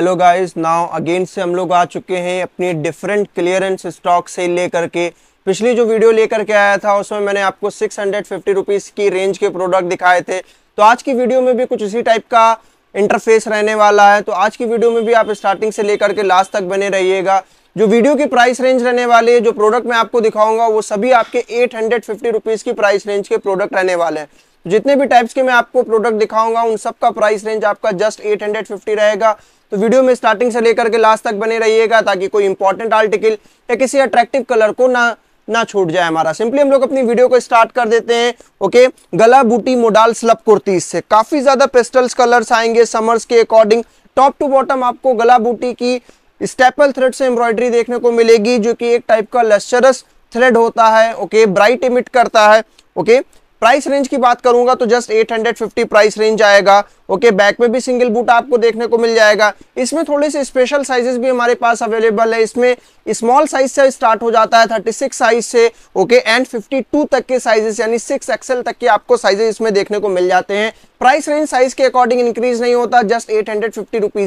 Hello guys now again से हम लोग आ चुके हैं अपने डिफरेंट क्लियरेंस स्टॉक से लेकर के पिछली जो वीडियो लेकर के आया था उसमें मैंने आपको सिक्स हंड्रेड फिफ्टी रुपीज़ की रेंज के प्रोडक्ट दिखाए थे तो आज की वीडियो में भी कुछ इसी टाइप का इंटरफेस रहने वाला है तो आज की वीडियो में भी आप स्टार्टिंग से लेकर के लास्ट तक बने रहिएगा जो वीडियो की प्राइस रेंज रहने वाली है जो प्रोडक्ट मैं आपको दिखाऊंगा वो सभी आपके एट हंड्रेड फिफ्टी रुपीज़ की प्राइस रेंज के प्रोडक्ट रहने वाले हैं जितने भी टाइप्स के मैं आपको प्रोडक्ट दिखाऊंगा उन सबका प्राइस रेंज आपका जस्ट एट हंड्रेड फिफ्टी रहेगा तो वीडियो में स्टार्टिंग से लेकर के लास्ट तक बने रहिएगा ताकि कोई इंपॉर्टेंट आर्टिकल या किसी अट्रैक्टिव कलर को ना ना छूट जाए हमारा सिंपली हम लोग अपनी वीडियो को स्टार्ट कर देते हैं ओके गला बूटी मोडाल स्लब कुर्तीज से काफी ज्यादा पेस्टल्स कलर्स आएंगे समर्स के अकॉर्डिंग टॉप टू बॉटम आपको गला बूटी की स्टेपल थ्रेड से एम्ब्रॉयडरी देखने को मिलेगी जो कि एक टाइप का लश्चरस थ्रेड होता है ओके ब्राइट इमिट करता है ओके okay? प्राइस रेंज की बात करूंगा तो जस्ट 850 प्राइस रेंज आएगा ओके बैक में भी सिंगल बूट आपको देखने को मिल जाएगा इसमें थोड़े से स्पेशल साइजेस भी हमारे पास अवेलेबल है इसमें स्मॉल साइज से स्टार्ट हो जाता है 36 साइज से ओके एंड 52 तक के साइजेस यानी सिक्स एक्सएल तक के आपको साइजेस इसमें देखने को मिल जाते हैं प्राइस रेंज साइज के अकॉर्डिंग इंक्रीज नहीं होता जस्ट एट हंड्रेड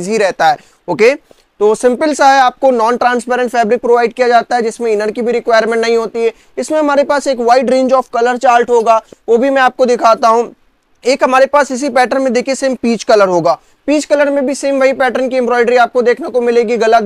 ही रहता है ओके तो सिंपल सा है आपको नॉन ट्रांसपेरेंट फैब्रिक प्रोवाइड किया जाता है जिसमें इनर की भी रिक्वायरमेंट नहीं होती है इसमें हमारे पास एक wide range of colour chart होगा वो भी मैं आपको दिखाता हूँ एक हमारे पास इसी पैटर्न में देखिए सेम पीच कलर होगा पीच कलर में भी सेम वही पैटर्न की एम्ब्रॉयडरी आपको देखने को मिलेगी गला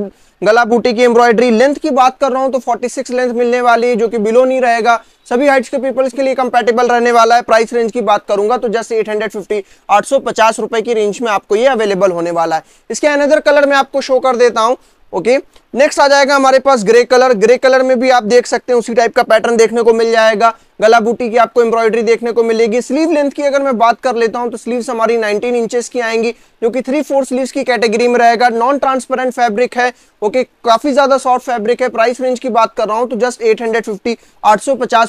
गला बूटी की एम्ब्रॉयडरी लेंथ की बात कर रहा हूँ तो 46 लेंथ मिलने वाली है जो कि बिलो नहीं रहेगा सभी हाइट्स के पीपल्स के लिए कंपेटेबल रहने वाला है प्राइस रेंज की बात करूंगा तो जस्ट 850 हंड्रेड रुपए की रेंज में आपको ये अवेलेबल होने वाला है इसके अनदर कलर में आपको शो कर देता हूँ ओके नेक्स्ट आ जाएगा हमारे पास ग्रे कलर ग्रे कलर में भी आप देख सकते हैं उसी टाइप का पैटर्न देखने को मिल जाएगा गला बूटी की आपको एम्ब्रॉयडरी देखने को मिलेगी स्लीव लेंथ की अगर मैं बात कर लेता हूं तो स्लीव्स हमारी 19 इंचेस की आएंगी जो कि थ्री फोर स्लीव्स की कैटेगरी में रहेगा नॉन ट्रांसपेरेंट फैब्रिक है ओके काफी ज्यादा सॉफ्ट फैब्रिक है प्राइस रेंज की बात कर रहा हूं तो जस्ट एट हंड्रेड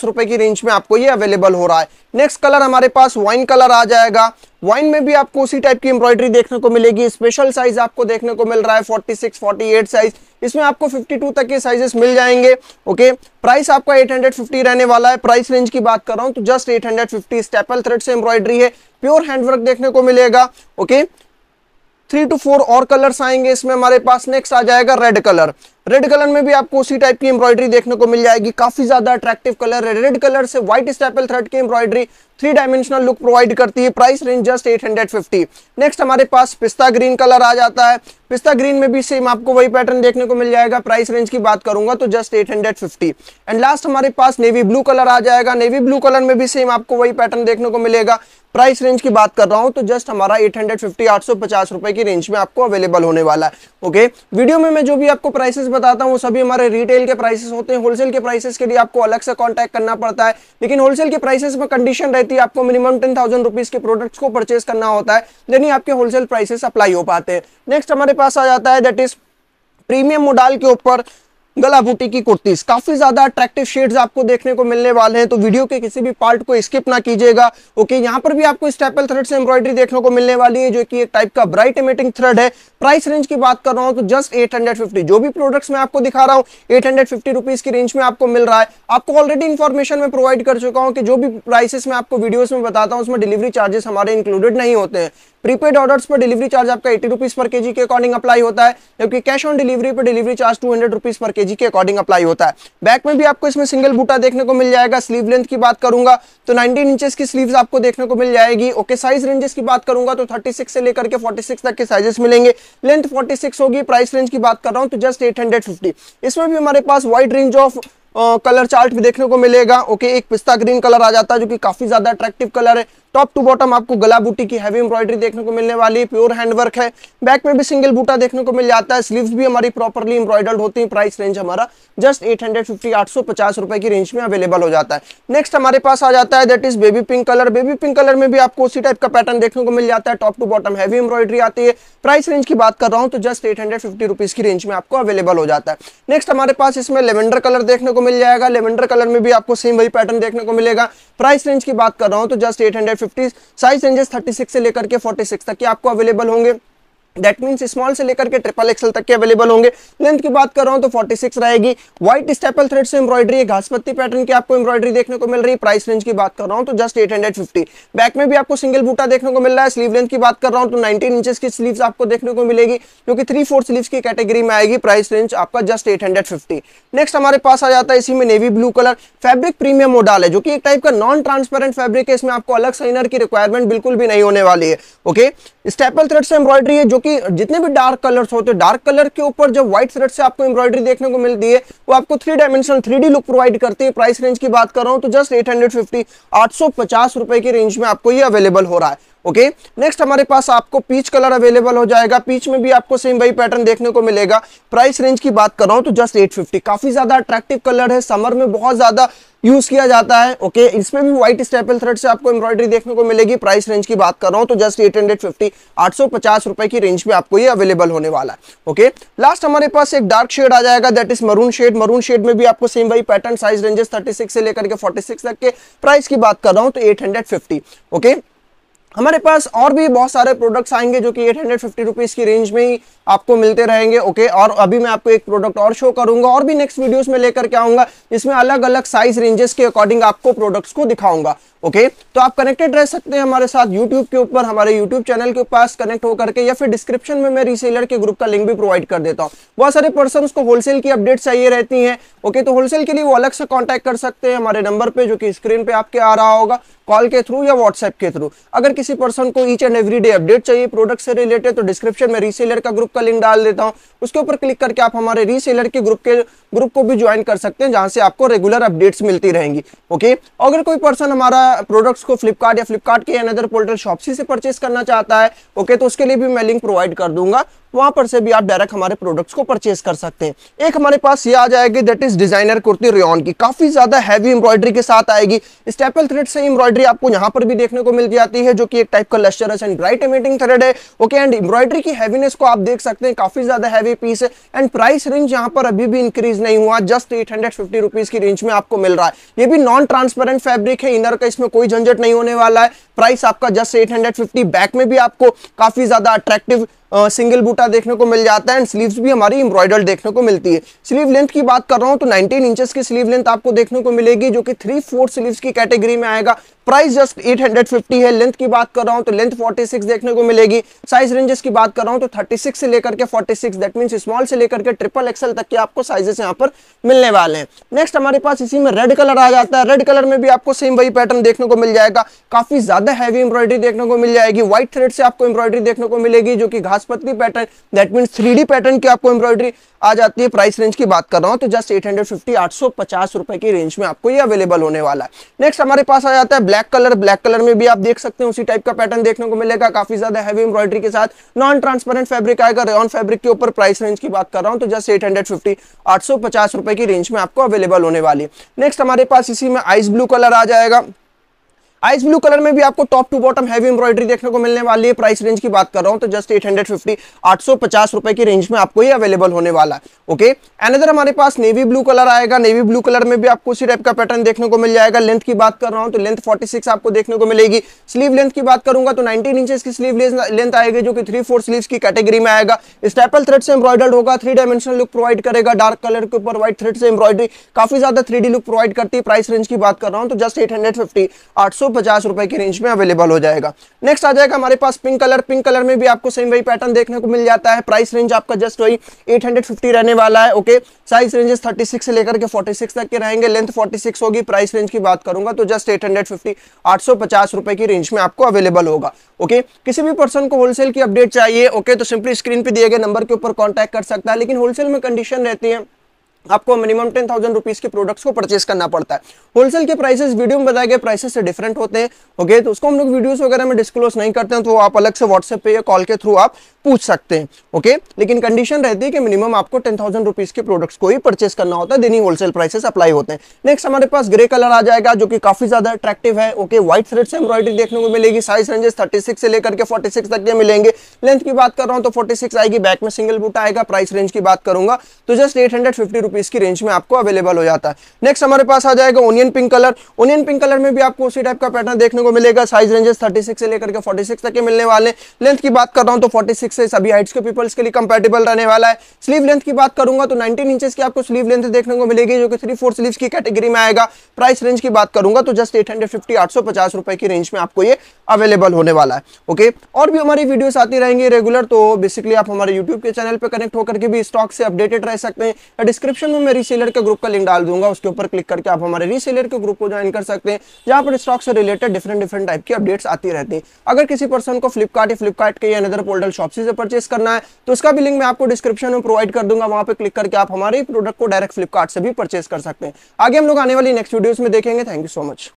रुपए की रेंज में आपको ये अवेलेबल हो रहा है नेक्स्ट कलर हमारे पास वाइन कलर आ जाएगा वाइन में भी आपको उसी टाइप की एम्ब्रॉयडरी देखने को मिलेगी स्पेशल साइज आपको देखने को मिल रहा है फोर्टी सिक्स साइज इसमें आपको 52 तक के साइजेस मिल जाएंगे ओके प्राइस आपका 850 रहने वाला है प्राइस रेंज की बात कर रहा हूँ तो जस्ट 850 स्टेपल थ्रेड से एम्ब्रॉयडरी है प्योर हैंडवर्क देखने को मिलेगा ओके थ्री टू फोर और कलर्स आएंगे इसमें हमारे पास नेक्स्ट आ जाएगा रेड कलर रेड कलर में भी आपको उसी टाइप की एम्ब्रॉयडरी देखने को मिल जाएगी काफी ज्यादा अट्रैक्टिव कलर है रेड कलर से व्हाइट स्टेपल थ्रेड की embroidery three dimensional look provide करती है प्राइस रेंज जस्ट 850 नेक्स्ट हमारे पास पिस्ता ग्रीन कलर आ जाता है पिस्ता ग्रीन में भी सेम आपको वही पैटर्न देखने को मिल जाएगा प्राइस रेंज की बात करूंगा तो जस्ट 850 एंड लास्ट हमारे पास नेवी ब्लू कलर आ जाएगा नेवी ब्लू कलर में भी सेम आपको वही पैटर्न देखने को मिलेगा प्राइस रेंज की बात कर रहा हूं तो जस्ट हमारा 850 पचास रुपए की रेंज में आपको अवेलेबल होने वाला है ओके वीडियो में मैं जो भी आपको प्राइसेस बताता हूँ सभी हमारे रिटेल के प्राइसेस होते हैं होलसेल के प्राइसेस के लिए आपको अलग से कॉन्टैक्ट करना पड़ता है लेकिन होलसेल के प्राइसेस में कंडीशन रहती है आपको मिनिमम टेन थाउजेंड रुपीज के प्रोडक्ट्स को परचेस करना होता है देन ही आपके होलसेल प्राइसेस अप्लाई हो पाते हैं नेक्स्ट हमारे पास आ जाता है दैट इज प्रीमियम मोडाल के ऊपर गला बूटी की कुर्तीस काफी ज्यादा अट्रैक्टिव शेड्स आपको देखने को मिलने वाले हैं तो वीडियो के किसी भी पार्ट को स्किप ना कीजिएगा ओके यहाँ पर भी आपको स्टेपल थ्रेड से एम्ब्रॉयडरी देखने को मिलने वाली है जो कि एक टाइप का ब्राइट इमेटिंग थ्रेड है प्राइस रेंज की बात कर रहा हूँ तो जस्ट एट जो भी प्रोडक्ट्स मैं आपको दिखा रहा हूँ एट हंड्रेड की रेंज में आपको मिल रहा है आपको ऑलरेडी इन्फॉर्मेशन में प्रोवाइड कर चुका हूँ कि जो भी प्राइसेस मैं आपको वीडियो में बताता हूँ उसमें डिलीवरी चार्जेस हमारे इंक्लूडेड नहीं होते हैं प्रीपेड ऑर्डर्स पर डिलीवरी चार्ज आपका एटी रुपीज पर केजी के अकॉर्डिंग अप्लाई होता है जबकि कैश ऑन डिलीवरी पर delivery charge two hundred rupees पर केजी के अकॉर्डिंग अप्लाई होता है बैक में भी आपको इसमें सिंगल बूटा देखने को मिल जाएगा स्लीव लेंथ की बात करूंगा तो नाइनटीन इंचेस की स्लीव्स आपको देखने को मिल जाएगी ओके साइज रेंजेस की बात करूंगा तो थर्टी से लेकर के फोर्टी तक के साइजेस मिलेंगे लेंथ फोर्टी होगी प्राइस रेंज की बात कर रहा हूँ तो जस्ट एट इसमें भी हमारे पास wide range of colour chart भी देखने को मिलेगा ओके एक पिस्ता ग्रीन कलर आ जाता है जो कि काफी ज्यादा अट्रैक्टिव कलर है टॉप टू बॉटम आपको गला बूटी की हैवी एम्ब्रॉयडरी देखने को मिलने वाली है प्योर हैंडवर्क है बैक में भी सिंगल बूटा देखने को मिल जाता है स्लीव्स भी हमारी प्रॉपरली एम्ब्रॉयडर्ड होती है प्राइस रेंज हमारा जस्ट एट हंड्रेड फिफ्टी आठ सौ पचास रुपए की रेंज में अवेलेबल हो जाता है नेक्स्ट हमारे पास आ जाता है that is baby pink colour baby pink colour में भी आपको उसी टाइप का पैटर्न देखने को मिल जाता है top to bottom heavy embroidery आती है प्राइस रेंज की बात कर रहा हूँ तो just eight hundred fifty rupees की रेंज में आपको अवेलेबल हो जाता है नेक्स्ट हमारे पास इसमें लेवेंडर कलर देखने को को मिल जाएगा लेवेंडर कलर में भी आपको सेम वही पैटर्न देखने को मिलेगा प्राइस रेंज की बात कर रहा हूँ तो just eight hundred fifty size ranges thirty six से लेकर के फोर्टी सिक्स तक आपको अवेलेबल होंगे दैट मीन्स स्मॉल से लेकर के ट्रिपल एक्सल तक के अवेलेबल होंगे लेंथ की बात कर रहा हूँ तो 46 रहेगी व्हाइट स्टेपल थ्रेड से एम्ब्रॉइडरी है घासपत्ती पैटर्न की आपको एम्ब्रॉइडरी देखने को मिल रही है प्राइस रेंज की बात कर रहा हूँ तो जस्ट 850 बैक में भी आपको सिंगल बूटा देखने को मिल रहा है स्लीव लेंथ की बात कर रहा हूँ तो नाइनटीन इंचज की स्लीव आपको देखने को मिलेगी जो कि थ्री फोर स्लीव की कैटेगरी में आएगी प्राइस रेंज आपका जस्ट एट नेक्स्ट हमारे पास आ जाता है इसी में navy blue colour fabric premium modal है जो कि एक टाइप का नॉन ट्रांसपेरेंट फैब्रिक है इसमें आपको अलग साइनर की रिक्वायरमेंट बिल्कुल भी नहीं होने वाली है ओके स्टेपल थ्रेड से एम्ब्रॉयडरी है जो क्योंकि जितने भी डार्क कलर्स होते हैं डार्क कलर के ऊपर जब व्हाइट शर्ट से आपको एम्ब्रॉयडरी देखने को मिलती है वो आपको three dimensional three look provide करती है प्राइस रेंज की बात कर रहा हूँ तो जस्ट एट हंड्रेड की रेंज में आपको ये अवेलेबल हो रहा है ओके नेक्स्ट हमारे पास आपको पीच कलर अवेलेबल हो जाएगा पीच में भी आपको सेम वही पैटर्न देखने को मिलेगा प्राइस रेंज की बात कर रहा हूं तो जस्ट एट फिफ्टी काफी ज्यादा अट्रैक्टिव कलर है समर में बहुत ज्यादा यूज किया जाता है ओके इसमें भी व्हाइट स्टेपल थ्रेड से आपको एम्ब्रॉयडरी देखने को मिलेगी प्राइस रेंज की बात कर रहा हूं तो जस्ट एट हंड्रेड फिफ्टी आठ सौ पचास रुपए की रेंज में आपको ये अवेलेबल होने वाला है ओके लास्ट हमारे पास एक डार्क शेड आ जाएगा that is maroon shade maroon shade में भी आपको सेम वही pattern size ranges thirty six से लेकर के फोर्टी सिक्स तक के प्राइस की बात कर रहा हूँ तो एट हंड्रेड फिफ्टी ओके हमारे पास और भी बहुत सारे प्रोडक्ट्स आएंगे जो कि एट हंड्रेड फिफ्टी की रेंज में ही आपको मिलते रहेंगे ओके और अभी मैं आपको एक प्रोडक्ट और शो करूंगा और भी नेक्स्ट वीडियोस में लेकर के आऊंगा जिसमें अलग अलग साइज रेंजेस के अकॉर्डिंग आपको प्रोडक्ट्स को दिखाऊंगा ओके तो आप कनेक्टेड रह सकते हैं हमारे साथ यूट्यूब के ऊपर हमारे यूट्यूब चैनल के पास कनेक्ट होकर के या फिर डिस्क्रिप्शन में मैं रीसेलर के ग्रुप का लिंक भी प्रोवाइड कर देता हूँ बहुत सारे पर्सन को होलसेल की अपडेट चाहिए रहती है ओके तो होलसेल के लिए वो अलग से कॉन्टैक्ट कर सकते हैं हमारे नंबर पर जो कि स्क्रीन पर आपके आ रहा होगा कॉल के थ्रू या व्हाट्सएप के थ्रू अगर किसी पर्सन को ईच एंड एवरी अपडेट चाहिए प्रोडक्ट से रिलेटेड तो डिस्क्रिप्शन में रीसेलर का ग्रुप का लिंक डाल देता हूँ उसके ऊपर क्लिक करके आप हमारे रीसेलर के ग्रुप के ग्रुप को भी ज्वाइन कर सकते हैं जहाँ से आपको रेगुलर अपडेट्स मिलती रहेंगी ओके अगर कोई पर्सन हमारा प्रोडक्ट्स को फ्लिपकार्ट या फ्लिपकार्ट के अनदर पोर्टल शॉपसी से परचेस करना चाहता है ओके तो उसके लिए भी मैं लिंक प्रोवाइड कर दूंगा वहां पर से भी आप डायरेक्ट हमारे प्रोडक्ट्स को परचेस कर सकते हैं एक हमारे पास ये आ जाएगी that is designer kurti rayon की काफी ज्यादा हैवी एम्ब्रॉयडरी के साथ आएगी स्टेपल थ्रेड से एम्ब्रॉयडरी आपको यहाँ पर भी देखने को मिल जाती है जो कि एक टाइप का lustrous and bright emitting thread है ओके एंड एम्ब्रॉयडरी की हैवीनेस को आप देख सकते हैं काफी ज्यादा हैवी पीस है एंड प्राइस रेंज यहाँ पर अभी भी इंक्रीज नहीं हुआ जस्ट एट हंड्रेड की रेंज में आपको मिल रहा है ये भी नॉन ट्रांसपेरेंट फैब्रिक है इनर का इसमें कोई झंझट नहीं होने वाला है प्राइस आपका जस्ट एट बैक में भी आपको काफी ज्यादा अट्रैक्टिव सिंगल बूटा देखने को मिल जाता है एंड स्लीव्स भी हमारी एम्ब्रॉयडर्ड देखने को मिलती है स्लीव लेंथ की बात कर रहा हूँ तो 19 इंचेस की स्लीव लेंथ आपको देखने को मिलेगी जो कि थ्री फोर्थ स्लीव्स की कैटेगरी में आएगा प्राइस जस्ट 850 है लेंथ की बात कर रहा हूँ तो लेंथ 46 देखने को मिलेगी साइज रेंजेस की बात कर रहा हूँ तो थर्टी से लेकर के सिक्स दैट स्मॉल से लेकर के ट्रिपल एक्सल तक के आपको साइजेस यहाँ पर मिलने वाले हैं नेक्स्ट हमारे पास इसी में रेड कलर आ जाता है रेड कलर में भी आपको सेम वही पैटर्न देखने को मिल जाएगा काफी ज्यादा हैवी एम्ब्रॉयडरी देखने को मिल जाएगी व्हाइट थ्रेड से आपको एम्ब्रॉयडरी देखने को मिलेगी जो कि नाशपति pattern that mean three pattern की आपको एम्ब्रॉयडरी आ जाती है प्राइस रेंज की बात कर रहा हूँ तो जस्ट एट हंड्रेड फिफ्टी आठ सौ पचास रुपए की रेंज में आपको ये अवेलेबल होने वाला है नेक्स्ट हमारे पास आ जाता है ब्लैक कलर ब्लैक कलर में भी आप देख सकते हैं उसी टाइप का पैटर्न देखने को मिलेगा काफी ज्यादा हैवी एम्ब्रॉयडरी के साथ नॉन ट्रांसपेरेंट फैब्रिक आएगा रेन फैब्रिक के ऊपर प्राइस रेंज की बात कर रहा हूँ तो जस्ट एट हंड्रेड फिफ्टी आठ सौ पचास रुपए की रेंज में आपको अवेलेबल होने वाली है नेक्स्ट हमारे पास इसी में आइस ब्लू कलर आ जाएगा आइस ब्लू कलर में भी आपको top to bottom heavy embroidery देखने को मिलने वाली है प्राइस रेंज की बात कर रहा हूं तो जस्ट 850 पचास रुपए की रेंज में आपको ये अवेलेबल होने वाला है ओके एनदर हमारे पास नेवी ब्लू कलर आएगा नेवी ब्लू कलर में भी आपको उसी टाइप का पैटर्न देखने को मिल जाएगा लेंथ की बात कर रहा हूं तो लेंथ 46 आपको देखने को मिलेगी स्लीव लेंथ की बात करूंगा तो नाइनटीन इंचेस की स्लीव लेंथ आएगी जो कि थ्री फोर स्लीव की कैटेगरी में आएगा स्टेपल थ्रेड से एम्ब्रॉइडर्ड होगा थ्री डायमेंशनल लुक प्रोवाइड करेगा डार्क कलर के ऊपर व्हाइट थ्रेड से एम्ब्रॉयडरी काफी ज्यादा थ्री लुक प्रोवाइड करती है प्राइस रेंज की बात कर रहा हूँ तो जस्ट एट हंड्रेड तो पचास रुपए की रेंज में अवेलेबल हो जाएगा नेक्स्ट आ जाएगा हमारे पास पिंक कलर पिंक कलर में भी आपको सेम वही पैटर्न देखने को मिल जाता है प्राइस रेंज आपका जस्ट वही एट रहने वाला है ओके साइज रेंजेस थर्टी से लेकर के फोर्टी तक के रहेंगे लेंथ फोर्टी होगी प्राइस रेंज की बात करूंगा तो जस्ट एट हंड्रेड रुपए की रेंज में आपको अवेलेबल होगा ओके किसी भी पर्सन को होलसेल की अपडेट चाहिए ओके तो सिंपली स्क्रीन पर दिए गए नंबर के ऊपर कॉन्टैक्ट कर सकता है लेकिन होलसेल में कंडीशन रहती है आपको मिनिमम टेन थाउजेंड रुपीज के प्रोडक्ट्स को परचेस करना पड़ता है होलसेल के प्राइसेस वीडियो में बताए गए प्राइसेस से डिफरेंट होते हैं ओके तो उसको हम लोग वीडियोस वगैरह में डिस्क्लोज नहीं करते हैं तो आप अलग से व्हाट्सएप पे या कॉल के थ्रू आप पूछ सकते हैं ओके लेकिन कंडीशन रहती है कि मिनिमम आपको टेन थाउजेंड रुपीज के प्रोडक्ट्स को ही परचेस करना होता है देन ही होलसेल प्राइसेस अप्लाई होते हैं नेक्स्ट हमारे पास ग्रे कलर आ जाएगा जो कि काफी ज्यादा अट्रैक्टिव है ओके व्हाइट थ्रेड से एम्ब्रॉयडरी देखने को मिलेगी साइज रेंजेस थर्टी से लेकर के फोर्टी तक के मिलेंगे लेंथ की बात कर रहा हूँ तो फोर्टी आएगी बैक में सिंगल बूटा आएगा प्राइस रेंज की बात करूंगा तो जस्ट एट हंड्रेड रुपीज़ की रेंज में आपको अवेलेबल हो जाता है नेक्स्ट हमारे पास आ जाएगा onion pink colour onion pink colour में भी आपको उसी टाइप का पैटर्न देखने को मिलेगा साइज रेंजेस 36 से लेकर के 46 तक के मिलने वाले लेंथ की बात कर रहा हूँ तो 46 से सभी हाइट्स के पीपल्स के लिए कंपेटेबल रहने वाला है स्लीव लेंथ की बात करूंगा तो नाइनटीन इंचेस की आपको स्लीव लेंथ देखने को मिलेगी जो कि थ्री फोर स्लीव की कैटेगरी में आएगा प्राइस रेंज की बात करूंगा तो जस्ट एट हंड्रेड की रेंज में आपको ये अवेलेबल होने वाला है ओके और भी हमारी वीडियोस आती रहेंगे रेगुलर तो बेसिकली आप हमारे यूट्यूब के चैनल पर कनेक्ट होकर के भी स्टॉक से अपडेटेड रह सकते हैं डिस्क्रिप्शन डिस्क्रिप्शन में मैं रीसेलर के ग्रुप का लिंक डाल दूंगा उसके ऊपर क्लिक करके आप हमारे रीसेलर के ग्रुप को ज्वाइन कर सकते हैं जहां पर स्टॉक से रिलेटेड डिफरेंट डिफरेंट टाइप की अपडेट्स आती रहती है अगर किसी पर्सन को फ्लिपकार्ट या फ्लिपकार्ट के अनदर पोर्टल शॉप से परचेस करना है तो उसका भी लिंक मैं आपको डिस्क्रिप्शन में प्रोवाइड कर दूंगा वहां पर क्लिक करके आप हमारे प्रोडक्ट को डायरेक्ट फ्लिपकार्ट से भी परचेस कर सकते हैं आगे हम लोग आने वाली नेक्स्ट वीडियोज में देखेंगे थैंक यू सो मच